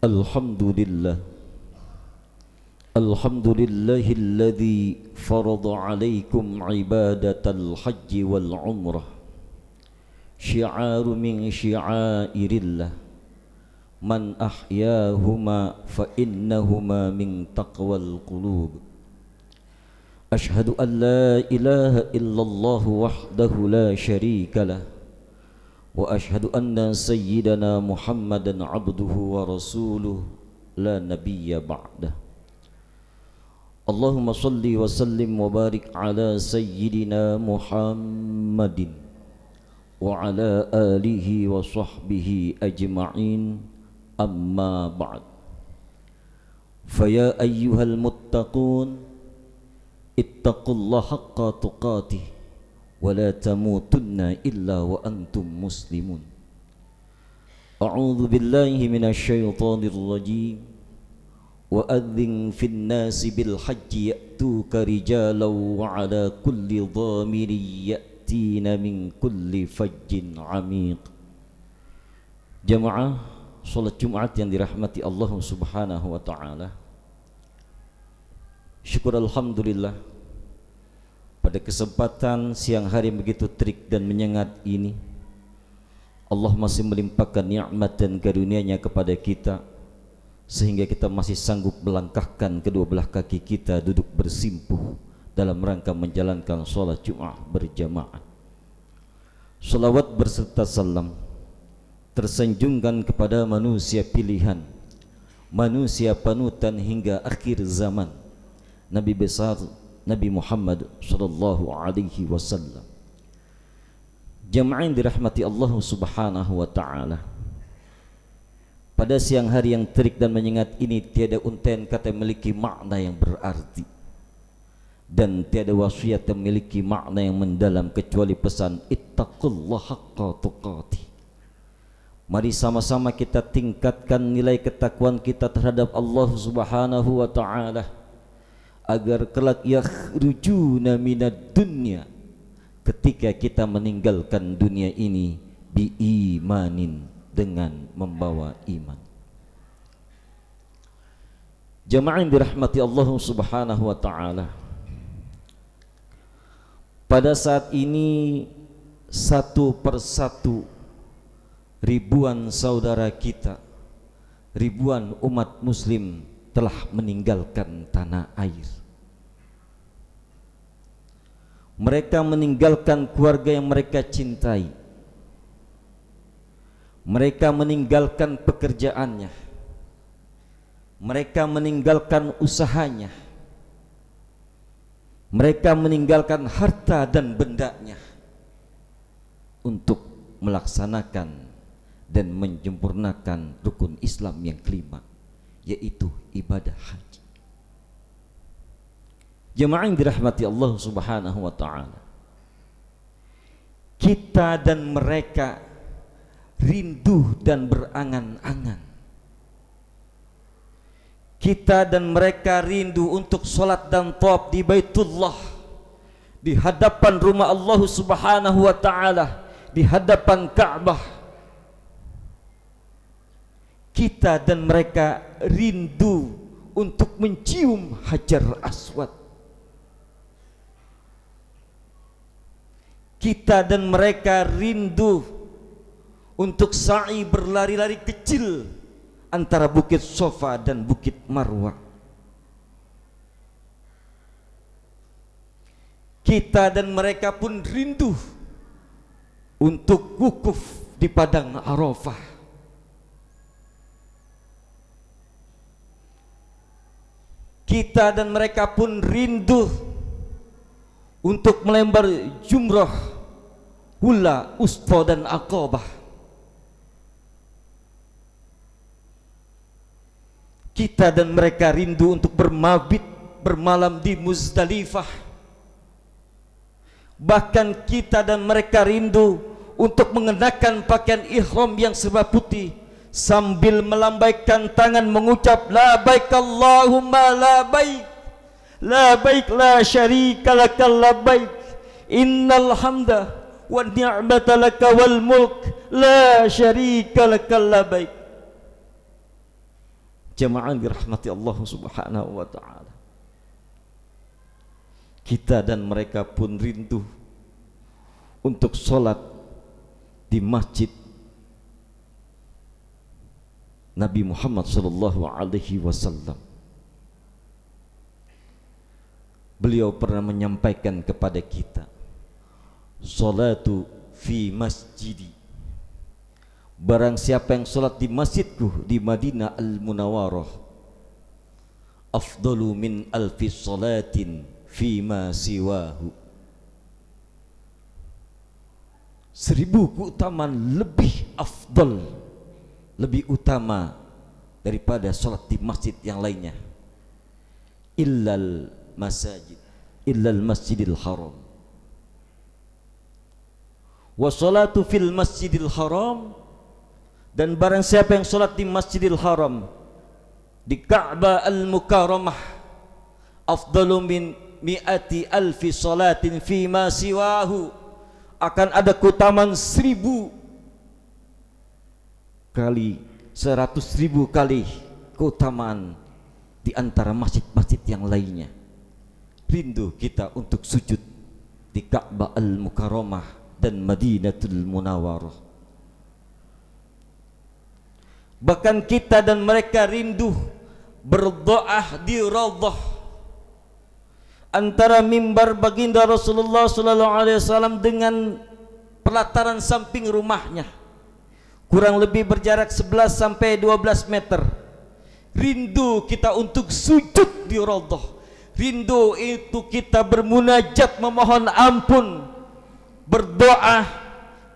الحمد لله الحمد لله الذي فرض عليكم عبادة الحج والعمرة شعار من شعائر الله من أحياهما فإنهما من تقوى القلوب أشهد أن لا إله إلا الله وحده لا شريك له وأشهد أن سيدنا محمدا عبده ورسوله لا نبي بعده اللهم صل وسلم وبارك على سيدنا محمد وعلى آله وصحبه أجمعين أما بعد فيا أيها المتقون اتقوا الله حق تقاته ولا تموتن إلا وأنتم مسلمون أعوذ بالله من الشيطان الرجيم وأذن في الناس بالحج يأتوك رجالا وعلى كل ضامر يأتين من كل فج عميق Jamaah صلاة Jumat yang dirahmati Allah Subhanahu wa taala. Syukur alhamdulillah Pada kesempatan siang hari begitu terik dan menyengat ini Allah masih melimpahkan nikmat dan karunia-Nya kepada kita sehingga kita masih sanggup melangkahkan kedua belah kaki kita duduk bersimpuh dalam rangka menjalankan solat Jumat berjamaah. Salawat berserta salam tersenjungkan kepada manusia pilihan, manusia panutan hingga akhir zaman. Nabi besar Nabi Muhammad sallallahu alaihi wasallam. Jamaah dirahmati Allah Subhanahu wa taala. Pada siang hari yang terik dan menyengat ini tiada unten kata memiliki makna yang berarti dan tiada wasiat yang memiliki makna yang mendalam kecuali pesan ittaqullah haqqa Mari sama-sama kita tingkatkan nilai ketakwaan kita terhadap Allah Subhanahu wa taala agar kelak yakhrujuna minad dunya ketika kita meninggalkan dunia ini biimanin dengan membawa iman Jama'in dirahmati Allah subhanahu wa ta'ala Pada saat ini satu persatu ribuan saudara kita ribuan umat muslim telah meninggalkan tanah air mereka meninggalkan keluarga yang mereka cintai. Mereka meninggalkan pekerjaannya. Mereka meninggalkan usahanya. Mereka meninggalkan harta dan bendanya untuk melaksanakan dan menyempurnakan rukun Islam yang kelima yaitu ibadah haji. Jemaah yang dirahmati Allah Subhanahu wa taala. Kita dan mereka rindu dan berangan-angan. Kita dan mereka rindu untuk sholat dan tawaf di Baitullah di hadapan rumah Allah Subhanahu wa taala, di hadapan Ka'bah. Kita dan mereka rindu untuk mencium Hajar Aswad kita dan mereka rindu untuk sa'i berlari-lari kecil antara bukit Sofa dan bukit Marwa. Kita dan mereka pun rindu untuk wukuf di padang Arafah. Kita dan mereka pun rindu untuk melempar jumrah hula usfa dan aqabah kita dan mereka rindu untuk bermabit bermalam di muzdalifah bahkan kita dan mereka rindu untuk mengenakan pakaian ihram yang serba putih sambil melambaikan tangan mengucap la baik Allahumma la baik la baik la syarika lakal la baik innal hamdah wa ni'mata laka wal mulk la syarika laka baik jemaah dirahmati Allah subhanahu wa ta'ala kita dan mereka pun rindu untuk sholat di masjid Nabi Muhammad sallallahu alaihi wasallam beliau pernah menyampaikan kepada kita salatu fi masjidi barang siapa yang salat di masjidku di Madinah al-Munawarah afdalu min alfi salatin fi ma siwahu seribu keutamaan lebih afdal lebih utama daripada salat di masjid yang lainnya illal masjid, illal masjidil haram wassalatu fil masjidil haram dan barang siapa yang salat di masjidil haram di Ka'bah al-Mukarramah afdalu min mi'ati alfi salatin fi ma siwahu akan ada kutaman seribu kali seratus ribu kali keutamaan di antara masjid-masjid yang lainnya rindu kita untuk sujud di Ka'bah al-Mukarramah dan Madinatul Munawarah. Bahkan kita dan mereka rindu berdoa di Radhah antara mimbar baginda Rasulullah sallallahu alaihi wasallam dengan pelataran samping rumahnya. Kurang lebih berjarak 11 sampai 12 meter. Rindu kita untuk sujud di Radhah. Rindu itu kita bermunajat memohon ampun berdoa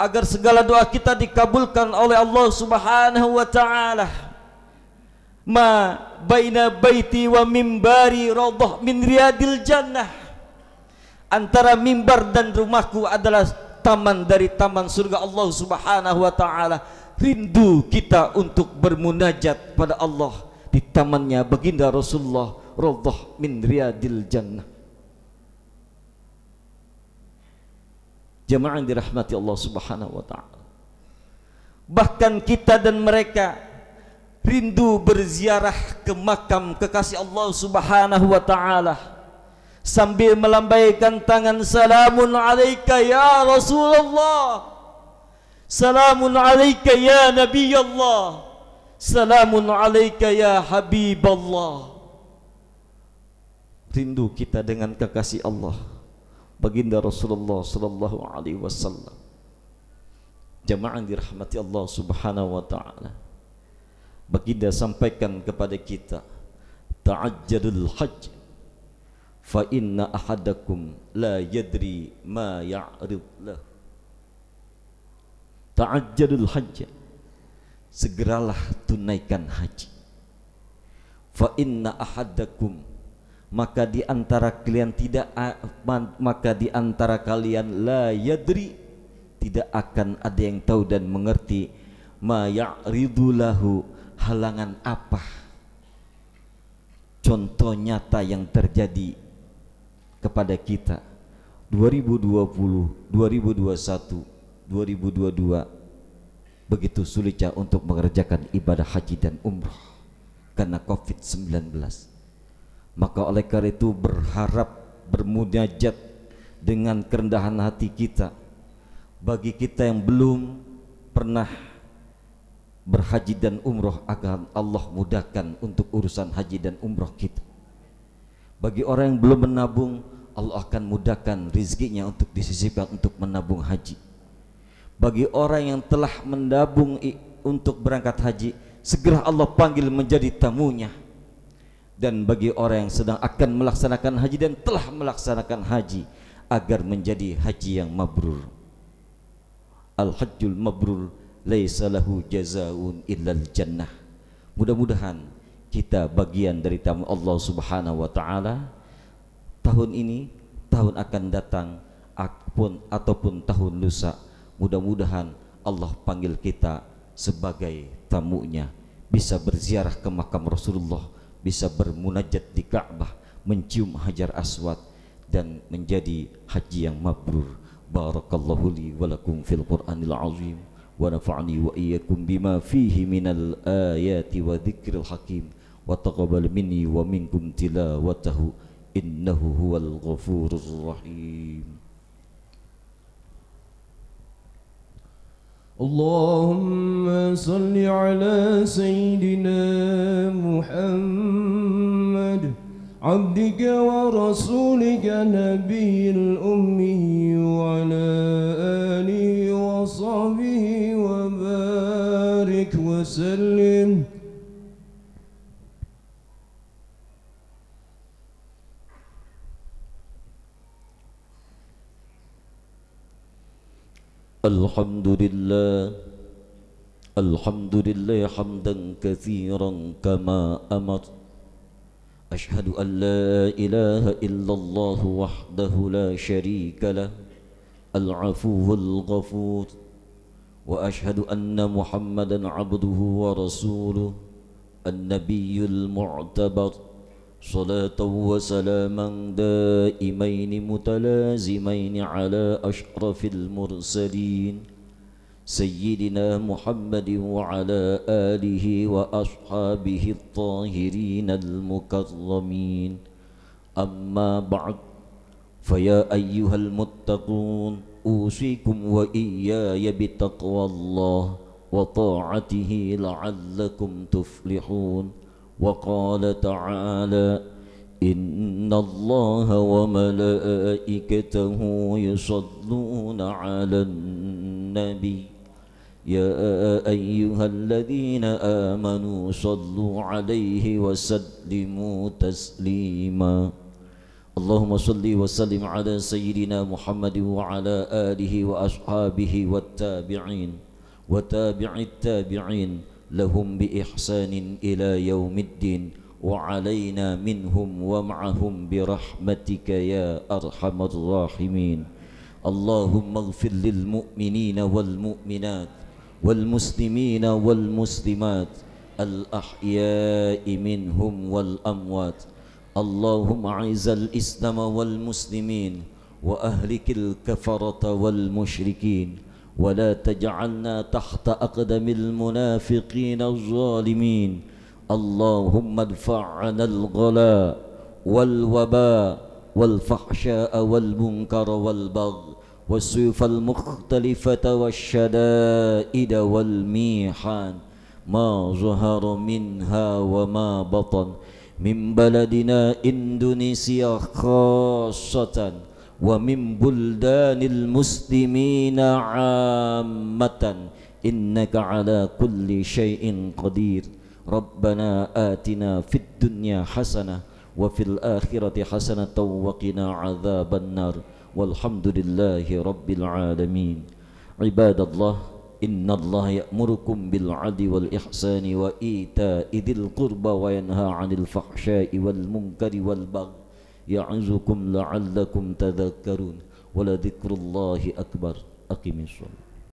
agar segala doa kita dikabulkan oleh Allah Subhanahu wa taala. Ma baina baiti wa mimbari radhah min riyadil jannah. Antara mimbar dan rumahku adalah taman dari taman surga Allah Subhanahu wa taala. Rindu kita untuk bermunajat pada Allah di tamannya baginda Rasulullah radhah min riyadil jannah. jemaah yang dirahmati Allah Subhanahu wa taala. Bahkan kita dan mereka rindu berziarah ke makam kekasih Allah Subhanahu wa taala sambil melambaikan tangan salamun alaika ya Rasulullah. Salamun alaika ya Nabi Allah. Salamun alaika ya Habib Allah. Rindu kita dengan kekasih Allah baginda Rasulullah sallallahu alaihi wasallam. Jamaah dirahmati Allah Subhanahu wa taala. Baginda sampaikan kepada kita ta'ajjalul hajj fa inna ahadakum la yadri ma ya'rid lah. Haji. hajj segeralah tunaikan haji. Fa inna ahadakum maka di antara kalian tidak maka di antara kalian la yadri tidak akan ada yang tahu dan mengerti ma ya'ridu lahu halangan apa contoh nyata yang terjadi kepada kita 2020 2021 2022 begitu sulitnya untuk mengerjakan ibadah haji dan umrah karena covid-19 maka oleh karena itu berharap bermunajat dengan kerendahan hati kita bagi kita yang belum pernah berhaji dan umroh agar Allah mudahkan untuk urusan haji dan umroh kita bagi orang yang belum menabung Allah akan mudahkan rizkinya untuk disisipkan untuk menabung haji bagi orang yang telah mendabung untuk berangkat haji segera Allah panggil menjadi tamunya dan bagi orang yang sedang akan melaksanakan haji dan telah melaksanakan haji agar menjadi haji yang mabrur al-hajjul mabrur laisa lahu jazaun illal jannah mudah-mudahan kita bagian dari tamu Allah Subhanahu wa taala tahun ini tahun akan datang ataupun tahun lusa mudah-mudahan Allah panggil kita sebagai tamunya bisa berziarah ke makam Rasulullah bisa bermunajat di Ka'bah mencium hajar aswad dan menjadi haji yang mabrur barakallahu li wa lakum fil qur'anil azim wa nafa'ani wa iyyakum bima fihi minal ayati wa dzikril hakim wa taqabbal minni wa minkum tilawatahu innahu huwal ghafurur rahim اللهم صل على سيدنا محمد عبدك ورسولك نبي الأمي وعلى آله وصحبه وبارك وسلم الحمد لله الحمد لله حمدا كثيرا كما أمر أشهد أن لا إله إلا الله وحده لا شريك له العفو الغفور وأشهد أن محمدا عبده ورسوله النبي المعتبر صلاة وسلاما دائمين متلازمين على أشرف المرسلين سيدنا محمد وعلى آله وأصحابه الطاهرين المكرمين أما بعد فيا أيها المتقون أوصيكم وإياي بتقوى الله وطاعته لعلكم تفلحون وقال تعالى إن الله وملائكته يصلون على النبي يا أيها الذين آمنوا صلوا عليه وسلموا تسليما اللهم صل وسلم على سيدنا محمد وعلى آله وأصحابه والتابعين وتابع التابعين لهم بإحسان إلى يوم الدين وعلينا منهم ومعهم برحمتك يا أرحم الراحمين اللهم اغفر للمؤمنين والمؤمنات والمسلمين والمسلمات الأحياء منهم والأموات اللهم أعز الإسلام والمسلمين وأهلك الكفرة والمشركين ولا تجعلنا تحت أقدم المنافقين الظالمين اللهم ادفع عنا الغلاء والوباء والفحشاء والمنكر والبغي والسيوف المختلفة والشدائد والميحان ما ظهر منها وما بطن من بلدنا إندونيسيا خاصةً ومن بلدان المسلمين عامة إنك على كل شيء قدير ربنا آتنا في الدنيا حسنة وفي الآخرة حسنة وقنا عذاب النار والحمد لله رب العالمين عباد الله إن الله يأمركم بالعدل والإحسان وإيتاء ذي القربى وينهى عن الفحشاء والمنكر والبغي يعظكم لعلكم تذكرون ولذكر الله أكبر أقم الصلاة